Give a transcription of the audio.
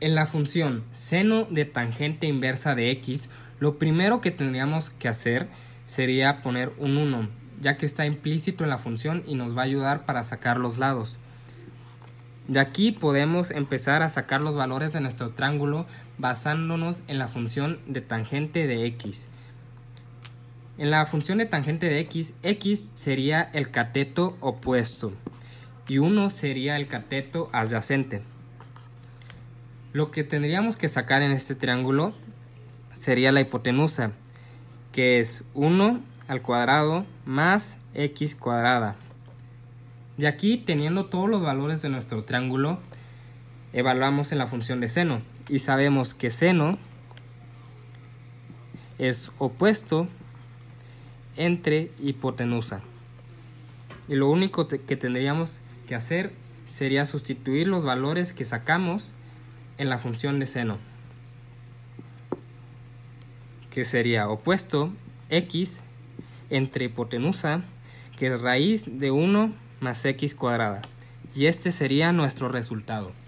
En la función seno de tangente inversa de x, lo primero que tendríamos que hacer sería poner un 1, ya que está implícito en la función y nos va a ayudar para sacar los lados. De aquí podemos empezar a sacar los valores de nuestro triángulo basándonos en la función de tangente de x. En la función de tangente de x, x sería el cateto opuesto y 1 sería el cateto adyacente. Lo que tendríamos que sacar en este triángulo sería la hipotenusa, que es 1 al cuadrado más x cuadrada. De aquí, teniendo todos los valores de nuestro triángulo, evaluamos en la función de seno y sabemos que seno es opuesto entre hipotenusa. Y lo único que tendríamos que hacer sería sustituir los valores que sacamos en la función de seno, que sería opuesto x entre hipotenusa, que es raíz de 1 más x cuadrada. Y este sería nuestro resultado.